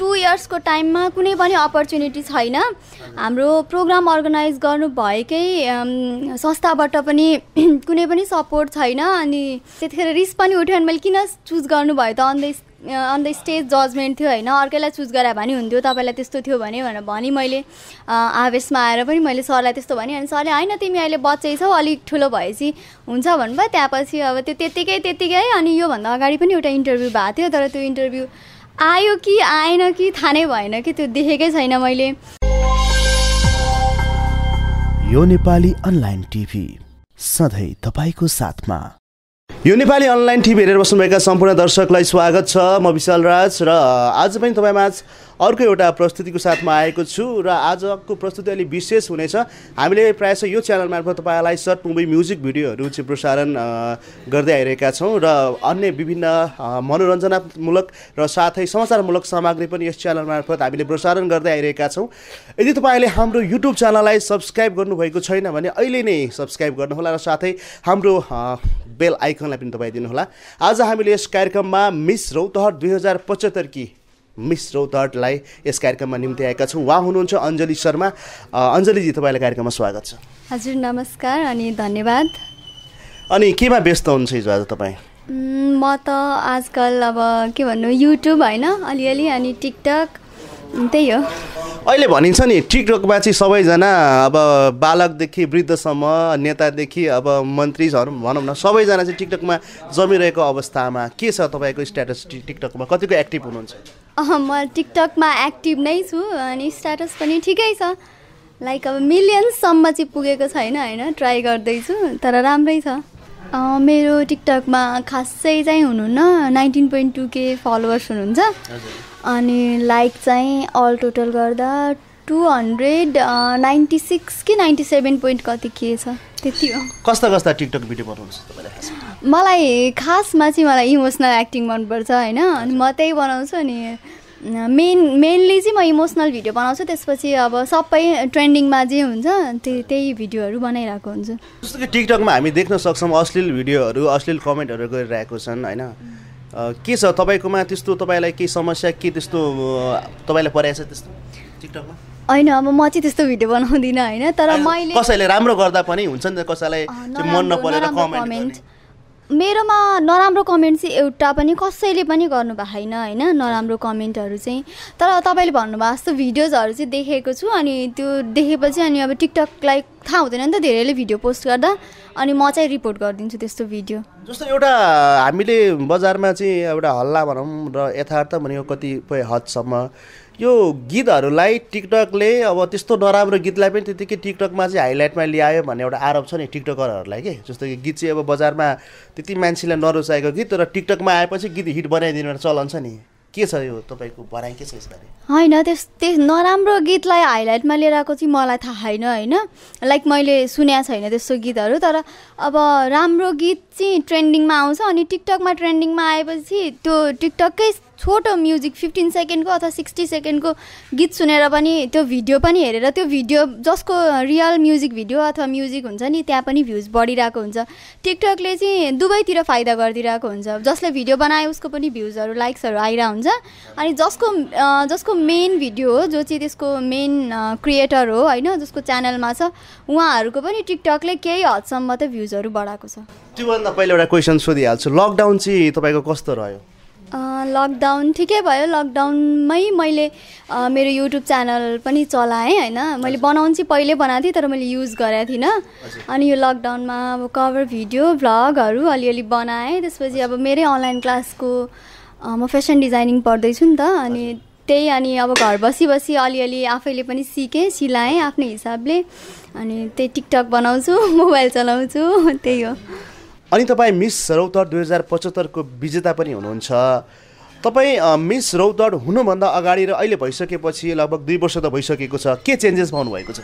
to इयर्सको टाइममा कुनै पनि अपर्च्युनिटी छैन हाम्रो प्रोग्राम अर्गनाइज गर्नु भएकै संस्थाबाट पनि कुनै पनि सपोर्ट छैन अनि त्यतिखेर रिस्क पनि उठ्यो अनि मैले किन चुज गर्नुभयो त on the on the stage judgement थियो होइन अर्कैलाई चुज गरायो भने हुन्थ्यो तपाईँलाई त्यस्तो थियो भने भनेर भने मैले आवेशमा आएर पनि मैले सरलाई त्यस्तो भने अनि सरले होइन तिमी अहिले बच्चै छौ अलिक ठुलो भएपछि हुन्छ भन्नुभयो त्यहाँपछि अब त्यो त्यत्तिकै त्यत्तिकै अनि योभन्दा अगाडि पनि एउटा इन्टरभ्यू भएको थियो तर त्यो इन्टरभ्यू आयो कि आएन कि थाहा नै भएन कि त्यो देखेकै छैन मैले यो नेपाली अनलाइन टिभी सधैँ तपाईँको साथमा यो नेपाली अनलाइन टिभी हेरेर बस्नुभएका सम्पूर्ण दर्शकलाई स्वागत छ म विशाल राज र आज पनि तपाईँमा अर्को एउटा प्रस्तुतिको साथमा आएको छु र आजको प्रस्तुति अलिक विशेष हुनेछ हामीले प्रायः यो च्यानल मार्फत तपाईँलाई सर्ट मुभी म्युजिक भिडियोहरू चाहिँ प्रसारण गर्दै आइरहेका छौँ र अन्य विभिन्न मनोरञ्जनात्मूलक र साथै समाचारमूलक सामग्री पनि यस च्यानल मार्फत हामीले प्रसारण गर्दै आइरहेका छौँ यदि तपाईँले हाम्रो युट्युब च्यानललाई सब्सक्राइब गर्नुभएको छैन भने अहिले नै सब्सक्राइब गर्नुहोला र साथै हाम्रो बेल आइकनलाई पनि होला आज हामीले यस कार्यक्रममा मिस रौतहट दुई हजार पचहत्तर कि मिस रौतहटलाई यस कार्यक्रममा निम्ति आएका छौँ उहाँ हुनुहुन्छ अञ्जली शर्मा अञ्जलीजी तपाईँलाई कार्यक्रममा स्वागत छ हजुर नमस्कार अनि धन्यवाद अनि केमा व्यस्त हुनुहुन्छ हिजो आज तपाईँ म त आजकल अब के भन्नु युट्युब होइन अलिअलि अनि टिकटक त्यही हो अहिले भनिन्छ नि टिकटकमा चाहिँ सबैजना अब बालकदेखि वृद्धसम्म नेतादेखि अब मन्त्रीहरू भनौँ न सबैजना चाहिँ टिकटकमा जमिरहेको अवस्थामा के छ तपाईँको स्ट्याटस टिकटकमा कतिको एक्टिभ हुनुहुन्छ म टिकटकमा एक्टिभ नै छु अनि स्ट्याटस पनि ठिकै छ लाइक अब मिलियन्ससम्म चाहिँ पुगेको छैन होइन ट्राई गर्दैछु तर राम्रै छ मेरो टिकटकमा खासै चाहिँ हुनुहुन्न nineteen point two K followers हुनुहुन्छ अनि लाइक चाहिँ अल टोटल गर्दा टु हन्ड्रेड नाइन्टी सिक्स कि नाइन्टी सेभेन पोइन्ट कति के छ त्यति हो कस्ता कस्ता टिकटक भिडियो बनाउनुहुन्छ मलाई खासमा चाहिँ मलाई इमोसनल एक्टिङ मनपर्छ होइन अनि म त्यही बनाउँछु अनि मेन मेनली चाहिँ म इमोसनल भिडियो बनाउँछु त्यसपछि अब सबै ट्रेन्डिङमा जे हुन्छ त्यही त्यही भिडियोहरू बनाइरहेको हुन्छ जस्तो कि टिकटकमा हामी देख्न सक्छौँ अश्लील भिडियोहरू अश्लील कमेन्टहरू गरिरहेको छन् होइन के छ तपाईँकोमा त्यस्तो तपाईँलाई केही समस्या के त्यस्तो तपाईँलाई परेको छ त्यस्तो टिकटकमा होइन अब म चाहिँ त्यस्तो भिडियो बनाउँदिनँ होइन तर मैले कसैले राम्रो गर्दा पनि हुन्छ नि त कसैलाई मन नपरेर कमेन्ट मेरोमा नराम्रो कमेन्ट चाहिँ एउटा पनि कसैले पनि गर्नुभएको छैन होइन नराम्रो कमेन्टहरू चाहिँ तर तपाईँले भन्नुभएको जस्तो भिडियोजहरू चाहिँ देखेको छु अनि त्यो देखेपछि अनि अब टिकटकलाई थाहा हुँदैन नि त धेरैले भिडियो पोस्ट गर्दा अनि म चाहिँ रिपोर्ट गरिदिन्छु त्यस्तो भिडियो जस्तो एउटा हामीले बजारमा चाहिँ एउटा हल्ला भनौँ र यथार्थ भनेको कतिपय हदसम्म यो गीतहरूलाई टिकटकले अब त्यस्तो नराम्रो गीतलाई पनि त्यतिकै टिकटकमा चाहिँ हाइलाइटमा ल्यायो भन्ने एउटा आरोप छ नि टिकटकरहरूलाई के जस्तो कि गीत चाहिँ अब बजारमा त्यति मान्छेलाई नरुचाएको गीत तर टिकटकमा आएपछि गीत हिट बनाइदिनु चलन छ नि के छ यो तपाईँको भनाइ के छ यसबारे होइन त्यस त्यस नराम्रो गीतलाई हाइलाइटमा लिएर आएको चाहिँ मलाई थाहा छैन होइन लाइक मैले सुनेको छैन त्यस्तो गीतहरू तर अब राम्रो गीत चाहिँ ट्रेन्डिङमा आउँछ अनि टिकटकमा ट्रेन्डिङमा आएपछि त्यो टिकटकै छोटो म्युजिक फिफ्टिन सेकेन्डको अथवा सिक्सटी सेकेन्डको गीत सुनेर पनि त्यो भिडियो पनि हेरेर त्यो भिडियो जसको रियल म्युजिक भिडियो अथवा म्युजिक हुन्छ नि त्यहाँ पनि भ्युज बढिरहेको हुन्छ टिकटकले चाहिँ दुवैतिर फाइदा गरिदिरहेको हुन्छ जसले भिडियो बनायो उसको पनि भ्युजहरू लाइक्सहरू आइरहेको हुन्छ अनि जसको जसको मेन भिडियो हो जो चाहिँ त्यसको मेन क्रिएटर हो होइन जसको च्यानलमा छ उहाँहरूको पनि टिकटकले केही हदसम्म त भ्युजहरू बढाएको छ त्योभन्दा पहिला एउटा क्वेसन सोधिहाल्छु लकडाउन चाहिँ तपाईँको कस्तो रह्यो लकडाउन ठिकै भयो लकडाउनमै मैले मेरो युट्युब च्यानल पनि चलाएँ होइन मैले बनाउनु चाहिँ पहिल्यै बनाएको थिएँ तर मैले युज गरेको थिइनँ अनि यो लकडाउनमा अब कभर भिडियो भ्लगहरू अलिअलि बनाएँ त्यसपछि अब मेरै अनलाइन क्लासको म फेसन डिजाइनिङ पढ्दैछु नि त अनि त्यही अनि अब घर बसी बसी अलिअलि आफैले पनि सिकेँ सिलाएँ आफ्नै हिसाबले अनि त्यही टिकटक बनाउँछु मोबाइल चलाउँछु त्यही हो अनि तपाईँ मिस रौतहट दुई हजार पचहत्तरको विजेता पनि हुनुहुन्छ तपाईँ मिस रौतहट हुनुभन्दा अगाडि र अहिले भइसकेपछि लगभग दुई वर्ष त भइसकेको छ के चेन्जेस पाउनुभएको छ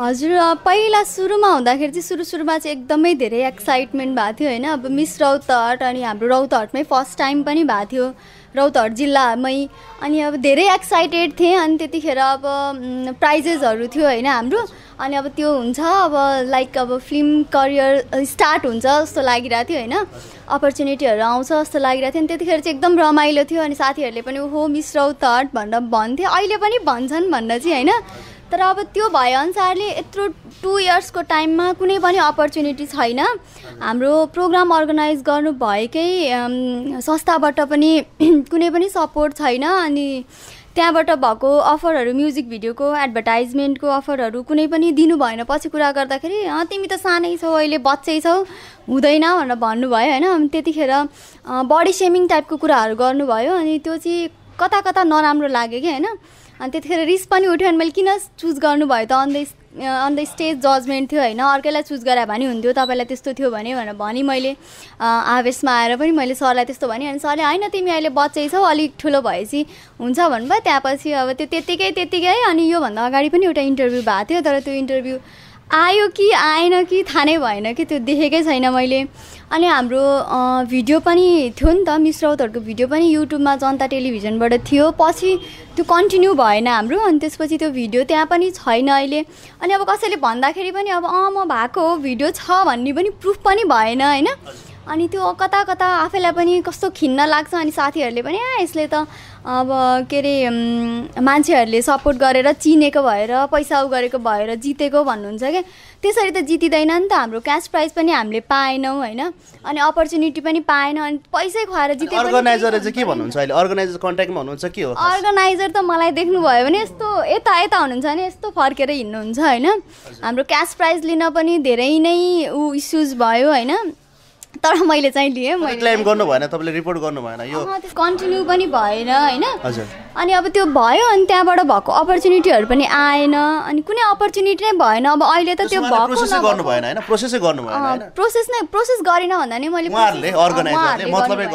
हजुर पहिला सुरुमा हुँदाखेरि चाहिँ सुरु सुरुमा चाहिँ एकदमै धेरै एक्साइटमेन्ट भएको थियो होइन अब मिस रौतहट अनि हाम्रो रौतहटमै फर्स्ट टाइम पनि भएको थियो रौतहट जिल्लामै अनि अब धेरै एक्साइटेड थिएँ अनि त्यतिखेर अब प्राइजेसहरू थियो होइन हाम्रो अनि अब त्यो हुन्छ अब लाइक अब फिल्म करियर स्टार्ट हुन्छ जस्तो लागिरहेको थियो होइन अपर्च्युनिटीहरू आउँछ जस्तो लागिरहेको थियो अनि त्यतिखेर चाहिँ एकदम रमाइलो थियो अनि साथीहरूले पनि हो मिस राउत हट भनेर भन्थे अहिले पनि भन्छन् भनेर चाहिँ होइन तर अब त्यो भएअनुसारले यत्रो टु इयर्सको टाइममा कुनै पनि अपर्च्युनिटी छैन हाम्रो प्रोग्राम अर्गनाइज गर्नु भएकै संस्थाबाट पनि कुनै पनि सपोर्ट छैन अनि त्यहाँबाट भएको अफरहरू म्युजिक भिडियोको एडभर्टाइजमेन्टको अफरहरू कुनै पनि दिनु भएन पछि कुरा गर्दाखेरि तिमी त सानै छौ अहिले बच्चै छौ हुँदैन भनेर भन्नुभयो होइन अनि त्यतिखेर बडी सेमिङ टाइपको कुराहरू गर्नुभयो अनि त्यो चाहिँ कता कता नराम्रो लाग्यो कि होइन अनि त्यतिखेर रिस्क पनि उठ्यो अनि मैले किन चुज गर्नुभयो त अन्त अन द स्टेज जजमेन्ट थियो होइन अर्कैलाई चुज गरायो भने हुन्थ्यो तपाईँलाई त्यस्तो थियो भने भनेर भने मैले आवेशमा आएर पनि मैले सरलाई त्यस्तो भने अनि सरले होइन तिमी अहिले बच्चै छौ अलिक ठुलो भएपछि हुन्छ भन्नुभयो त्यहाँपछि अब त्यो त्यत्तिकै त्यत्तिकै अनि योभन्दा अगाडि पनि एउटा इन्टरभ्यू भएको थियो तर त्यो इन्टरभ्यू आयो कि आएन कि थाहा नै भएन कि त्यो देखेकै छैन मैले अनि हाम्रो भिडियो पनि थियो नि त मिस राउतहरूको भिडियो पनि युट्युबमा जनता टेलिभिजनबाट थियो पछि त्यो कन्टिन्यू भएन हाम्रो अनि त्यसपछि त्यो भिडियो त्यहाँ पनि छैन अहिले अनि अब कसैले भन्दाखेरि पनि अब अँ म भएको हो भिडियो छ भन्ने पनि प्रुफ पनि भएन होइन अनि त्यो कता कता आफैलाई पनि कस्तो खिन्न लाग्छ अनि साथीहरूले पनि आ यसले त अब के अरे मान्छेहरूले सपोर्ट गरेर चिनेको भएर पैसा उ गरेको भएर जितेको भन्नुहुन्छ क्या त्यसरी त जितिँदैन नि त हाम्रो क्यास प्राइज पनि हामीले पाएनौँ होइन अनि अपर्च्युनिटी पनि पाएन अनि पैसै खुवाएर जित्यो अर्गनाइजर चाहिँ के भन्नुहुन्छ अहिले अर्गनाइजर कन्ट्याक्टमा हुनुहुन्छ के हो अर्गनाइजर त मलाई देख्नुभयो भने यस्तो यता यता हुनुहुन्छ भने यस्तो फर्केर हिँड्नुहुन्छ होइन हाम्रो क्यास प्राइज लिन पनि धेरै नै ऊ इस्युज भयो होइन तर मैले चाहिँ लिएँ मैले क्लेम गर्नु भएन तपाईँले रिपोर्ट गर्नु भएन यो कन्टिन्यू पनि भएन होइन अनि अब त्यो भयो अनि त्यहाँबाट भएको अपर्च्युनिटीहरू पनि आएन अनि कुनै अपर्च्युनिटी नै भएन अब अहिले त त्यो भएको प्रोसेस नै प्रोसेस गरेन भन्दा नि मैले उहाँहरूले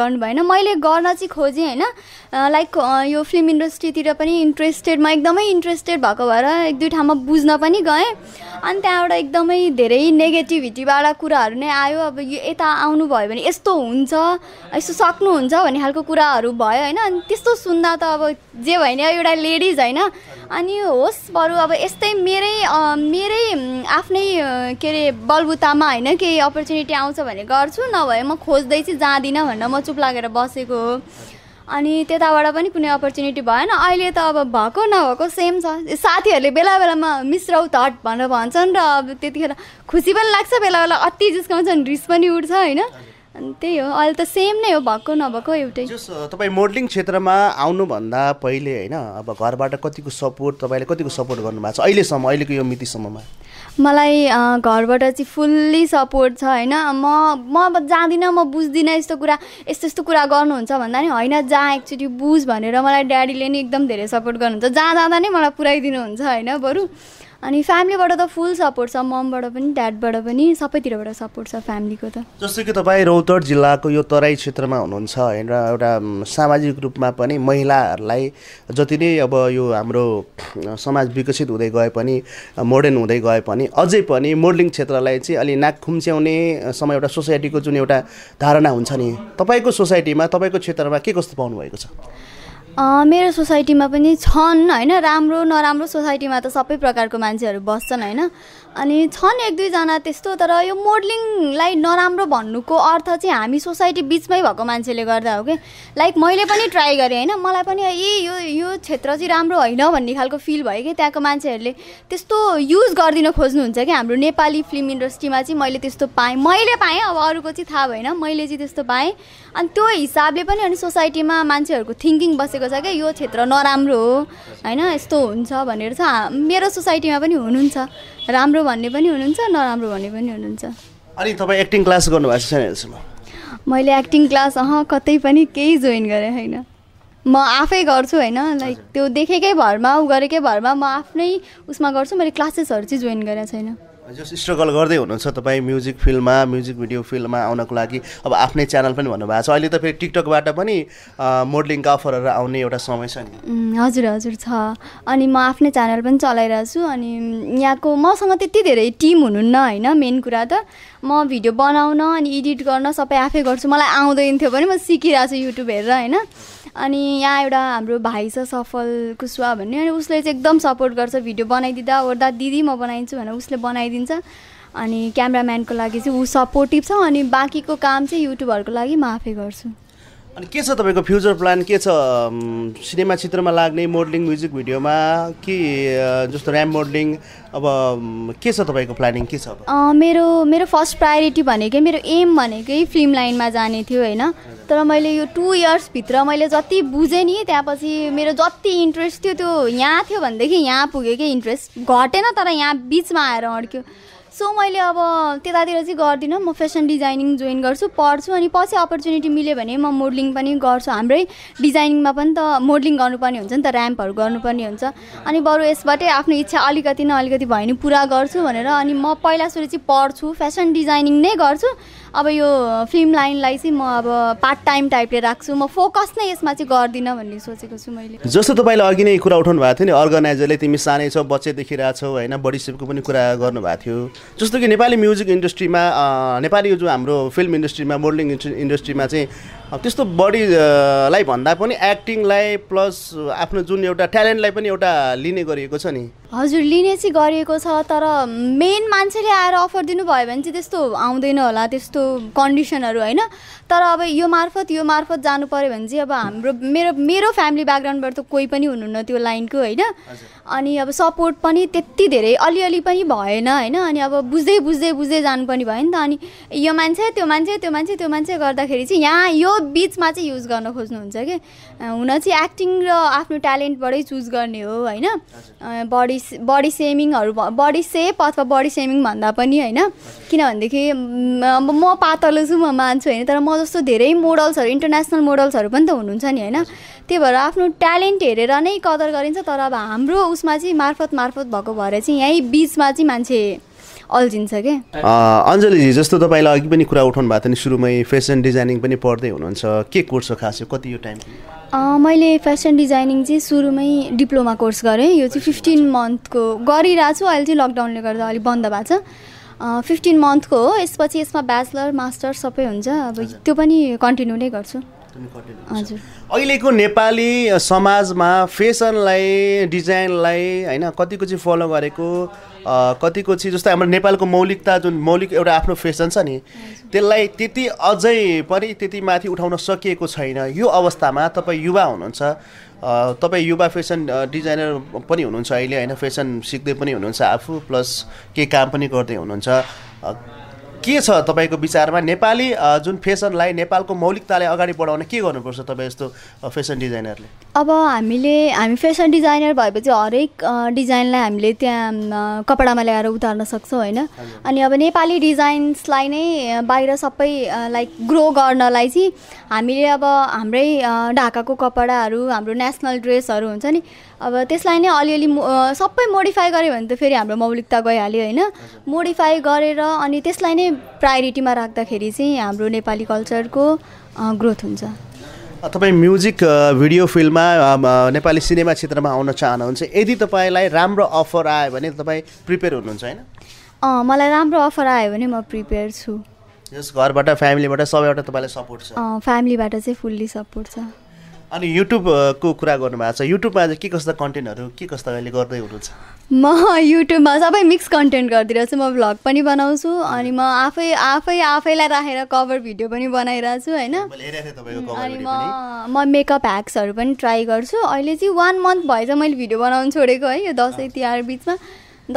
गर्नु भएन मैले गर्न चाहिँ खोजेँ होइन लाइक यो फिल्म इन्डस्ट्रीतिर पनि इन्ट्रेस्टेड म एकदमै इन्ट्रेस्टेड भएको भएर एक दुई ठाउँमा बुझ्न पनि गएँ अनि त्यहाँबाट एकदमै धेरै नेगेटिभिटीबाट कुराहरू नै आयो अब यो यता आउनुभयो भने यस्तो हुन्छ यस्तो सक्नुहुन्छ भन्ने खालको कुराहरू भयो होइन अनि त्यस्तो सुन्दा त अब जे भयो नि एउटा लेडिज होइन अनि होस् बरु अब यस्तै मेरै मेरै आफ्नै के अरे बलबुतामा होइन केही अपर्च्युनिटी आउँछ भने गर्छु नभए म खोज्दै चाहिँ जाँदिनँ भनेर म चुप लागेर बसेको हो अनि त्यताबाट पनि कुनै अपर्च्युनिटी भएन अहिले त अब भएको नभएको सेम छ साथीहरूले बेला बेलामा मिस्रौ हट भनेर भन्छन् र अब त्यतिखेर खुसी पनि लाग्छ बेला बेला अति जिस्काउँछन् रिस पनि उठ्छ होइन अनि त्यही हो अहिले त सेम नै हो भएको नभएको एउटै तपाईँ मोडलिङ क्षेत्रमा आउनुभन्दा पहिले होइन अब घरबाट कतिको सपोर्ट तपाईँले कतिको सपोर्ट गर्नुभएको छ अहिलेसम्म अहिलेको यो मितिसम्ममा मलाई घरबाट चाहिँ फुल्ली सपोर्ट छ होइन म म अब जाँदिनँ म बुझ्दिनँ यस्तो कुरा यस्तो यस्तो कुरा गर्नुहुन्छ भन्दा नि होइन जा एकचोटि बुझ भनेर मलाई ड्याडीले नि एकदम धेरै सपोर्ट गर्नुहुन्छ जहाँ जाँदा नै मलाई पुऱ्याइदिनुहुन्छ होइन बरु अनि फ्यामिलीबाट त फुल सपोर्ट छ ममबाट पनि ड्याडबाट पनि सबैतिरबाट सपोर्ट छ फ्यामिलीको त जस्तो कि तपाईँ रौतड जिल्लाको यो तराई क्षेत्रमा हुनुहुन्छ होइन एउटा सामाजिक रूपमा पनि महिलाहरूलाई जति नै अब यो हाम्रो समाज विकसित हुँदै गए पनि मोडर्न हुँदै गए पनि अझै पनि मोडलिङ क्षेत्रलाई चाहिँ अलि नाक खुम्च्याउने समय एउटा सोसाइटीको जुन एउटा धारणा हुन्छ नि तपाईँको सोसाइटीमा तपाईँको क्षेत्रमा के कस्तो पाउनुभएको छ मेरो सोसाइटीमा पनि छन् होइन राम्रो नराम्रो सोसाइटीमा त सबै प्रकारको मान्छेहरू बस्छन् होइन अनि छन् एक दुईजना त्यस्तो तर यो मोडलिङलाई नराम्रो भन्नुको अर्थ चाहिँ हामी सोसाइटी बिचमै भएको मान्छेले गर्दा हो कि लाइक मैले पनि ट्राई गरेँ होइन मलाई पनि ए यो यो क्षेत्र चाहिँ राम्रो होइन भन्ने खालको फिल भयो कि त्यहाँको मान्छेहरूले त्यस्तो युज गरिदिन खोज्नुहुन्छ कि हाम्रो नेपाली फिल्म इन्डस्ट्रीमा चाहिँ मैले त्यस्तो पाएँ मैले पाएँ अब अरूको चाहिँ थाहा भएन मैले चाहिँ त्यस्तो पाएँ अनि त्यो हिसाबले पनि अनि सोसाइटीमा मान्छेहरूको थिङ्किङ बसेको छ कि यो क्षेत्र नराम्रो हो होइन यस्तो हुन्छ भनेर छ मेरो सोसाइटीमा पनि हुनुहुन्छ राम्रो भन्ने पनि हुनुहुन्छ नराम्रो भन्ने पनि हुनुहुन्छ अनि तपाईँ एक्टिङ क्लास गर्नुभएको छ मैले एक्टिङ क्लास अह कतै पनि केही जोइन गरेँ होइन म आफै गर्छु होइन लाइक त्यो देखेकै भरमा उ गरेकै भरमा म आफ्नै उसमा गर्छु मैले क्लासेसहरू चाहिँ जोइन गरेको छैन जस स्ट्रगल गर्दै हुनुहुन्छ तपाईँ म्युजिक फिल्डमा म्युजिक भिडियो फिल्डमा आउनको लागि अब आफ्नै च्यानल पनि भन्नुभएको छ अहिले त फेरि टिकटकबाट पनि मोडलिङका अफरहरू आउने एउटा समय छ नि हजुर हजुर छ अनि म आफ्नै च्यानल पनि चलाइरहेको छु अनि यहाँको मसँग त्यति धेरै टिम हुनुहुन्न होइन मेन कुरा त म भिडियो बनाउन अनि एडिट गर्न सबै आफै गर्छु मलाई आउँदैन थियो भने म सिकिरहेको छु युट्युब हेरेर होइन अनि यहाँ एउटा हाम्रो भाइ छ सफल कुसुवा भन्ने अनि उसले चाहिँ एकदम सपोर्ट गर्छ भिडियो बनाइदिँदा ओर्दा दिदी म बनाइदिन्छु भनेर उसले बनाइदिन्छ अनि क्यामराम्यानको लागि चाहिँ ऊ सपोर्टिभ छ अनि बाँकीको काम चाहिँ युट्युबहरूको लागि म आफै गर्छु अनि के छ तपाईँको फ्युचर प्लान के छ सिनेमा क्षेत्रमा लाग्ने मोडलिङ म्युजिक भिडियोमा कि जस्तो ऱ्याम मोडलिङ अब के छ तपाईँको प्लानिङ के छ मेरो मेरो फर्स्ट प्रायोरिटी भनेकै मेरो एम भनेकै फिल्म लाइनमा जाने थियो होइन तर मैले यो टु इयर्सभित्र मैले जति बुझेँ नि त्यहाँपछि मेरो जति इन्ट्रेस्ट थियो त्यो यहाँ थियो भनेदेखि यहाँ पुग्यो कि इन्ट्रेस्ट घटेन तर यहाँ बिचमा आएर अड्क्यो सो मैले अब त्यतातिर चाहिँ गर्दिनँ म फेसन डिजाइनिङ जोइन गर्छु पढ्छु अनि पछि अपर्च्युनिटी मिल्यो भने म मोडलिङ पनि गर्छु हाम्रै डिजाइनिङमा पनि त मोडलिङ गर्नुपर्ने हुन्छ नि त ऱ्याम्पहरू गर्नुपर्ने हुन्छ अनि बरु यसबाटै आफ्नो इच्छा अलिकति न अलिकति भयो भने पुरा गर्छु भनेर अनि म पहिला सुरु चाहिँ पढ्छु फेसन डिजाइनिङ नै गर्छु अब यो फिल्म लाइनलाई चाहिँ म अब पार्ट टाइम टाइपले राख्छु म फोकस नै यसमा चाहिँ गर्दिनँ भन्ने सोचेको छु मैले जस्तो तपाईँले अघि नै कुरा उठाउनु भएको थियो नि अर्गनाइजरले तिमी सानै छौ बच्चै देखिरहेको छौ होइन बडी सेपको पनि कुरा गर्नुभएको थियो जस्तो कि नेपाली म्युजिक इन्डस्ट्रीमा नेपाली जो हाम्रो फिल्म इन्डस्ट्रीमा मोडलिङ इन्डस्ट्रीमा चाहिँ त्यस्तो बडीलाई भन्दा पनि एक्टिङलाई प्लस आफ्नो जुन एउटा ट्यालेन्टलाई पनि एउटा लिने गरिएको छ नि हजुर लिने चाहिँ गरिएको छ तर मेन मान्छेले आएर अफर दिनुभयो भने चाहिँ त्यस्तो आउँदैन होला त्यस्तो कन्डिसनहरू होइन तर अब यो मार्फत यो मार्फत जानु पऱ्यो भने चाहिँ अब हाम्रो मेरो मेरो फ्यामिली ब्याकग्राउन्डबाट त कोही पनि हुनुहुन्न त्यो लाइनको होइन अनि अब सपोर्ट पनि त्यति धेरै अलिअलि पनि भएन होइन अनि अब बुझ्दै बुझ्दै बुझ्दै जानु पनि भयो नि त अनि यो मान्छे त्यो मान्छे त्यो मान्छे त्यो मान्छे गर्दाखेरि चाहिँ यहाँ यो बिचमा चाहिँ युज गर्न खोज्नुहुन्छ कि हुन चाहिँ एक्टिङ र आफ्नो ट्यालेन्टबाटै चुज गर्ने हो होइन बडी बडी सेमिङहरू बडी सेप अथवा बडी सेमिङ भन्दा पनि होइन किनभनेदेखि म पातलो छु म मान्छु होइन तर म जस्तो धेरै मोडल्सहरू इन्टरनेसनल मोडल्सहरू पनि त हुनुहुन्छ नि होइन त्यही भएर आफ्नो ट्यालेन्ट हेरेर नै कदर गरिन्छ तर अब हाम्रो उसमा चाहिँ मार्फत मार्फत भएको भएर चाहिँ यहीँ बिचमा चाहिँ मान्छे अल्झिन्छ क्या अञ्जलीजी जस्तो तपाईँलाई अघि पनि कुरा उठाउनु भएको थियो नि सुरुमै फेसन डिजाइनिङ पनि पढ्दै हुनुहुन्छ के कोर्स हो खास कति यो टाइम मैले फेसन डिजाइनिङ चाहिँ सुरुमै डिप्लोमा कोर्स गरेँ यो चाहिँ फिफ्टिन मन्थको गरिरहेको छु अहिले चाहिँ लकडाउनले गर्दा अलिक बन्द भएको छ फिफ्टिन मन्थको हो यसपछि यसमा ब्याचलर मास्टर सबै हुन्छ अब त्यो पनि कन्टिन्यू नै गर्छु हजुर अहिलेको नेपाली समाजमा फेसनलाई डिजाइनलाई होइन कतिको चाहिँ फलो गरेको कतिको चाहिँ जस्तै हाम्रो नेपालको मौलिकता जुन मौलिक एउटा आफ्नो फेसन छ नि त्यसलाई त्यति अझै पनि त्यति माथि उठाउन सकिएको छैन यो अवस्थामा तपाईँ युवा हुनुहुन्छ तपाईँ युवा फेसन डिजाइनर पनि हुनुहुन्छ अहिले होइन फेसन सिक्दै पनि हुनुहुन्छ आफू प्लस केही काम पनि गर्दै हुनुहुन्छ के छ तपाईँको विचारमा नेपाली जुन फेसनलाई नेपालको मौलिकतालाई अगाडि बढाउन के गर्नुपर्छ तपाईँ यस्तो फेसन डिजाइनरले अब हामीले हामी फेसन डिजाइनर भएपछि हरेक डिजाइनलाई हामीले त्यहाँ कपडामा ल्याएर उतार्न सक्छौँ होइन अनि अब नेपाली डिजाइन्सलाई नै बाहिर सबै लाइक ग्रो गर्नलाई चाहिँ हामीले अब हाम्रै ढाकाको कपडाहरू हाम्रो नेसनल ड्रेसहरू हुन्छ नि अब त्यसलाई नै अलिअलि सबै मोडिफाई गऱ्यो भने त फेरि हाम्रो मौलिकता गइहाल्यो होइन मोडिफाई गरेर अनि त्यसलाई नै प्रायोरिटीमा राख्दाखेरि चाहिँ हाम्रो नेपाली कल्चरको ग्रोथ हुन्छ तपाईँ म्युजिक भिडियो फिल्डमा नेपाली सिनेमा क्षेत्रमा आउन चाहनुहुन्छ यदि तपाईँलाई राम्रो अफर आयो भने तपाईँ प्रिपेयर हुनुहुन्छ होइन मलाई राम्रो अफर आयो भने म प्रिपेयर छु घरबाट फ्यामिलीबाट सबैबाट तपाईँलाई सपोर्ट छ फ्यामिलीबाट चाहिँ फुल्ली सपोर्ट छ अनि युट्युबको कुरा गर्नुभएको छ युट्युबमा चाहिँ के कस्ता कन्टेन्टहरू के कस्ता अहिले गर्दै हुनुहुन्छ म युट्युबमा सबै मिक्स कन्टेन्ट गरिदिइरहेको छु म भ्लग पनि बनाउँछु अनि म आफै आफै आफैलाई राखेर कभर भिडियो पनि बनाइरहेको छु होइन अनि म म मेकअप ह्याक्सहरू पनि ट्राई गर्छु अहिले चाहिँ वान मन्थ भएछ मैले भिडियो बनाउनु छोडेको है यो दसैँ तिहार बिचमा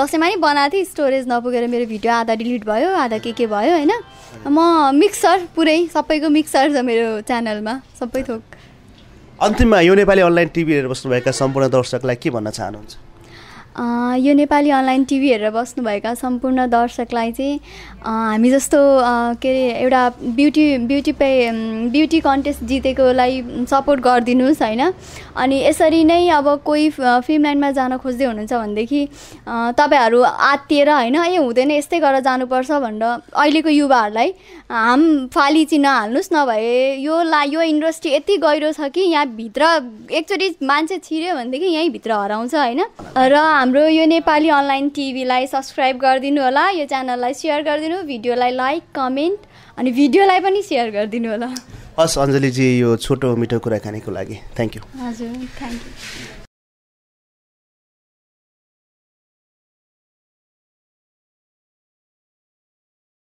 दसैँमा नै बनाएको थिएँ स्टोरेज नपुगेर मेरो भिडियो आधा डिलिट भयो आधा के के भयो होइन म मिक्सर पुरै सबैको मिक्सर छ मेरो च्यानलमा सबै थोक अन्तिममा यो नेपाली अनलाइन टिभी हेरेर बस्नुभएका सम्पूर्ण दर्शकलाई के भन्न चाहनुहुन्छ यो नेपाली अनलाइन टिभी हेरेर बस्नुभएका सम्पूर्ण दर्शकलाई चाहिँ हामी जस्तो के अरे एउटा ब्युटी ब्युटी पे ब्युटी कन्टेस्ट जितेकोलाई सपोर्ट गरिदिनुहोस् होइन अनि यसरी नै अब कोही फिल्म लाइनमा जान खोज्दै हुनुहुन्छ भनेदेखि तपाईँहरू आत्तिएर होइन ए हुँदैन यस्तै गरेर जानुपर्छ भनेर अहिलेको युवाहरूलाई हाम फाली चाहिँ नहाल्नुहोस् नभए यो ला यो इन्डस्ट्री यति गहिरो छ कि यहाँभित्र एकचोटि मान्छे छिर्यो भनेदेखि यहीँभित्र हराउँछ होइन र हाम्रो यो नेपाली अनलाइन टिभीलाई सब्सक्राइब गरिदिनु होला यो च्यानललाई सेयर गरिदिनु भिडियोलाई लाइक कमेन्ट अनि भिडियोलाई पनि सेयर गरिदिनु होला हस् अञ्जलीजी यो छोटो मिठो कुराकानीको लागि थ्याङ्क यू हजुर थ्याङ्क यू